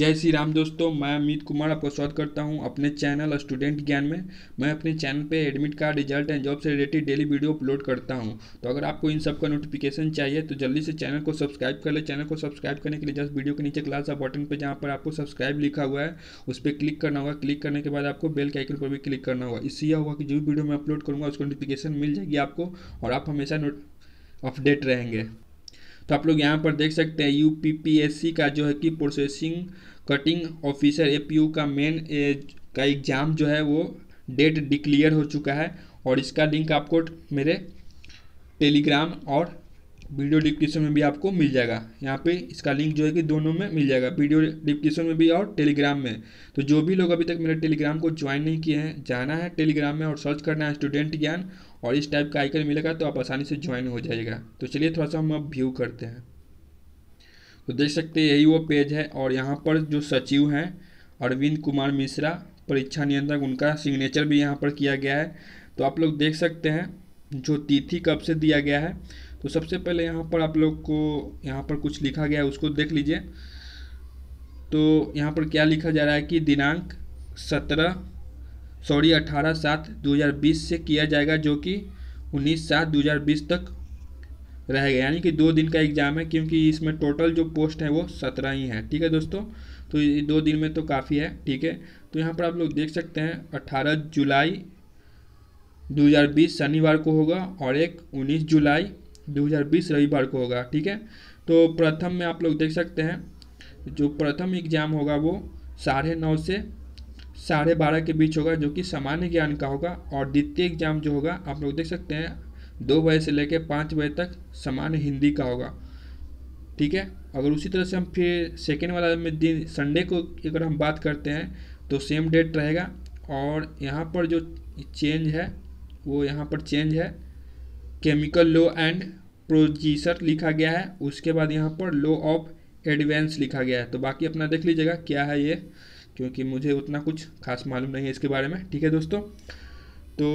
जय श्री राम दोस्तों मैं अमित कुमार आपका स्वागत करता हूं अपने चैनल स्टूडेंट ज्ञान में मैं अपने चैनल पे admit card result and job से रिलेटेड डेली वीडियो अपलोड करता हूं तो अगर आपको इन सब का नोटिफिकेशन चाहिए तो जल्दी से चैनल को सब्सक्राइब कर ले चैनल को सब्सक्राइब करने के लिए जस्ट वीडियो के नीचे क्लास बटन पर जहाँ पर आपको सब्सक्राइब लिखा हुआ है उस पर क्लिक करना होगा क्लिक करने के बाद आपको बेल के आइकन पर भी क्लिक करना होगा इससे यह होगा कि जो भी वीडियो मैं अपलोड करूँगा उसको नोटिफिकेशन मिल जाएगी आपको और आप हमेशा अपडेट रहेंगे तो आप लोग यहाँ पर देख सकते हैं यू का जो है कि प्रोसेसिंग कटिंग ऑफिसर ए का मेन का एग्ज़ाम जो है वो डेट डिक्लियर हो चुका है और इसका लिंक आपको मेरे टेलीग्राम और वीडियो डिस्क्रिप्शन में भी आपको मिल जाएगा यहाँ पे इसका लिंक जो है कि दोनों में मिल जाएगा वीडियो डिस्क्रिप्शन में भी और टेलीग्राम में तो जो भी लोग अभी तक मेरे टेलीग्राम को ज्वाइन नहीं किए हैं जाना है टेलीग्राम में और सर्च करना है स्टूडेंट ज्ञान और इस टाइप का आइकन मिलेगा तो आप आसानी से ज्वाइन हो जाएगा तो चलिए थोड़ा सा हम अब व्यू करते हैं तो देख सकते हैं यही वो पेज है और यहाँ पर जो सचिव हैं अरविंद कुमार मिश्रा परीक्षा नियंत्रक उनका सिग्नेचर भी यहाँ पर किया गया है तो आप लोग देख सकते हैं जो तिथि कब से दिया गया है तो सबसे पहले यहाँ पर आप लोग को यहाँ पर कुछ लिखा गया है उसको देख लीजिए तो यहाँ पर क्या लिखा जा रहा है कि दिनांक सत्रह सॉरी अठारह सात 2020 से किया जाएगा जो कि उन्नीस सात 2020 तक रहेगा यानी कि दो दिन का एग्ज़ाम है क्योंकि इसमें टोटल जो पोस्ट है वो सत्रह ही है ठीक है दोस्तों तो ये दो दिन में तो काफ़ी है ठीक है तो यहाँ पर आप लोग देख सकते हैं अट्ठारह जुलाई बीस शनिवार को होगा और एक उन्नीस जुलाई 2020 रविवार को होगा ठीक है तो प्रथम में आप लोग देख सकते हैं जो प्रथम एग्जाम होगा वो साढ़े नौ से साढ़े बारह के बीच होगा जो कि सामान्य ज्ञान का होगा और द्वितीय एग्जाम जो होगा आप लोग देख सकते हैं दो बजे से लेकर पाँच बजे तक सामान्य हिंदी का होगा ठीक है अगर उसी तरह से हम फिर सेकेंड वाला में दिन संडे को अगर हम बात करते हैं तो सेम डेट रहेगा और यहाँ पर जो चेंज है वो यहाँ पर चेंज है केमिकल लो एंड प्रोजीसर लिखा गया है उसके बाद यहाँ पर लो ऑफ एडवेंस लिखा गया है तो बाकी अपना देख लीजिएगा क्या है ये क्योंकि मुझे उतना कुछ खास मालूम नहीं है इसके बारे में ठीक है दोस्तों तो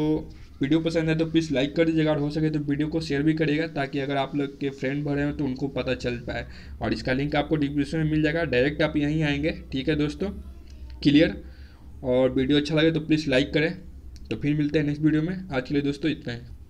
वीडियो पसंद है तो प्लीज़ लाइक कर दीजिएगा और हो सके तो वीडियो को शेयर भी करिएगा ताकि अगर आप लोग के फ्रेंड भरे हैं तो उनको पता चल पाए और इसका लिंक आपको डिस्क्रिप्शन में मिल जाएगा डायरेक्ट आप यहीं आएंगे ठीक है दोस्तों क्लियर और वीडियो अच्छा लगे तो प्लीज़ लाइक करें तो फिर मिलते हैं नेक्स्ट वीडियो में आज के लिए दोस्तों इतना ही